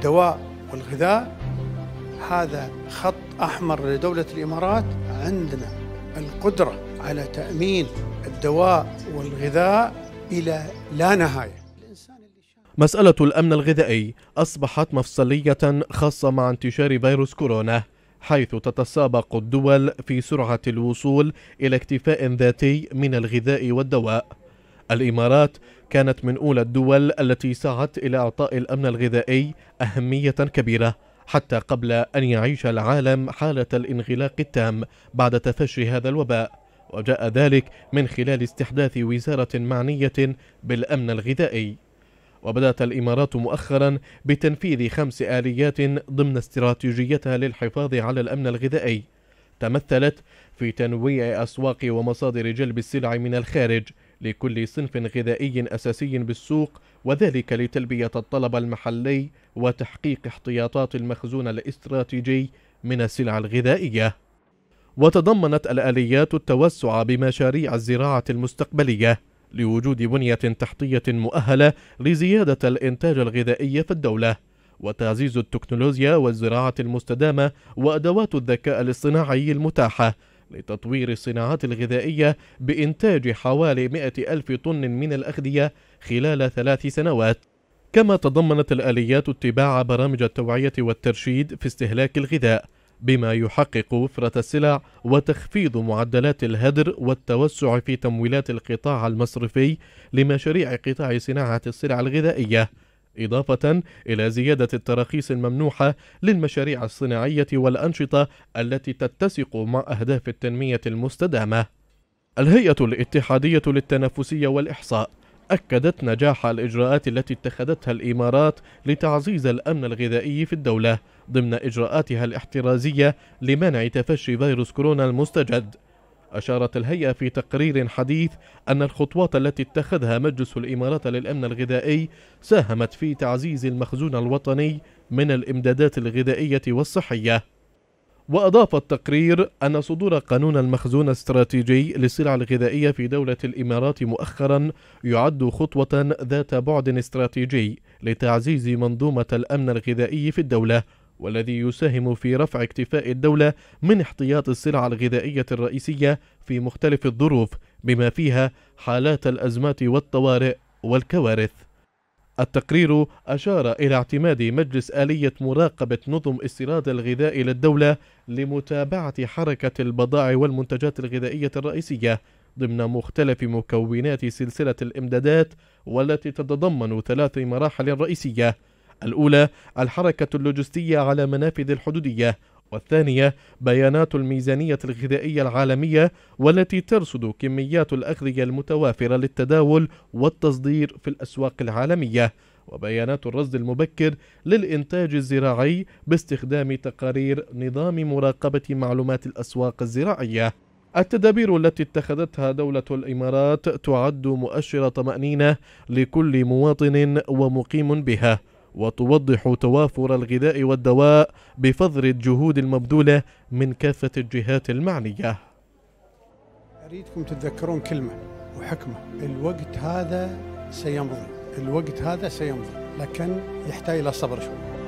الدواء والغذاء هذا خط احمر لدوله الامارات عندنا القدره على تامين الدواء والغذاء الى لا نهايه مسألة الأمن الغذائي أصبحت مفصلية خاصة مع انتشار فيروس كورونا حيث تتسابق الدول في سرعة الوصول إلى اكتفاء ذاتي من الغذاء والدواء الإمارات كانت من أولى الدول التي سعت إلى إعطاء الأمن الغذائي أهمية كبيرة حتى قبل أن يعيش العالم حالة الانغلاق التام بعد تفشي هذا الوباء وجاء ذلك من خلال استحداث وزارة معنية بالأمن الغذائي وبدأت الإمارات مؤخرا بتنفيذ خمس آليات ضمن استراتيجيتها للحفاظ على الأمن الغذائي تمثلت في تنويع أسواق ومصادر جلب السلع من الخارج لكل صنف غذائي أساسي بالسوق وذلك لتلبية الطلب المحلي وتحقيق احتياطات المخزون الاستراتيجي من السلع الغذائية وتضمنت الآليات التوسع بمشاريع الزراعة المستقبلية لوجود بنية تحتية مؤهلة لزيادة الإنتاج الغذائي في الدولة وتعزيز التكنولوجيا والزراعة المستدامة وأدوات الذكاء الاصطناعي المتاحة لتطوير الصناعات الغذائية بإنتاج حوالي 100 ألف طن من الأغذية خلال ثلاث سنوات كما تضمنت الآليات اتباع برامج التوعية والترشيد في استهلاك الغذاء بما يحقق وفرة السلع وتخفيض معدلات الهدر والتوسع في تمويلات القطاع المصرفي لمشاريع قطاع صناعة السلع الغذائية إضافة إلى زيادة التراخيص الممنوحة للمشاريع الصناعية والأنشطة التي تتسق مع أهداف التنمية المستدامة. الهيئة الاتحادية للتنافسية والإحصاء أكدت نجاح الإجراءات التي اتخذتها الإمارات لتعزيز الأمن الغذائي في الدولة ضمن إجراءاتها الاحترازية لمنع تفشي فيروس كورونا المستجد. أشارت الهيئة في تقرير حديث أن الخطوات التي اتخذها مجلس الإمارات للأمن الغذائي ساهمت في تعزيز المخزون الوطني من الإمدادات الغذائية والصحية وأضاف التقرير أن صدور قانون المخزون الاستراتيجي للسلع الغذائية في دولة الإمارات مؤخرا يعد خطوة ذات بعد استراتيجي لتعزيز منظومة الأمن الغذائي في الدولة والذي يساهم في رفع اكتفاء الدولة من احتياط السلع الغذائية الرئيسية في مختلف الظروف بما فيها حالات الأزمات والطوارئ والكوارث. التقرير أشار إلى اعتماد مجلس آلية مراقبة نظم استيراد الغذاء للدولة لمتابعة حركة البضائع والمنتجات الغذائية الرئيسية ضمن مختلف مكونات سلسلة الإمدادات والتي تتضمن ثلاث مراحل رئيسية الأولى الحركة اللوجستية على منافذ الحدودية والثانية بيانات الميزانية الغذائية العالمية والتي ترصد كميات الأغذية المتوافرة للتداول والتصدير في الأسواق العالمية وبيانات الرصد المبكر للإنتاج الزراعي باستخدام تقارير نظام مراقبة معلومات الأسواق الزراعية التدابير التي اتخذتها دولة الإمارات تعد مؤشر طمأنينة لكل مواطن ومقيم بها وتوضح توافر الغذاء والدواء بفضل الجهود المبذولة من كافة الجهات المعنية أريدكم تتذكرون كلمة وحكمة الوقت هذا سيمضي الوقت هذا سيمضي لكن يحتاج إلى صبر شوي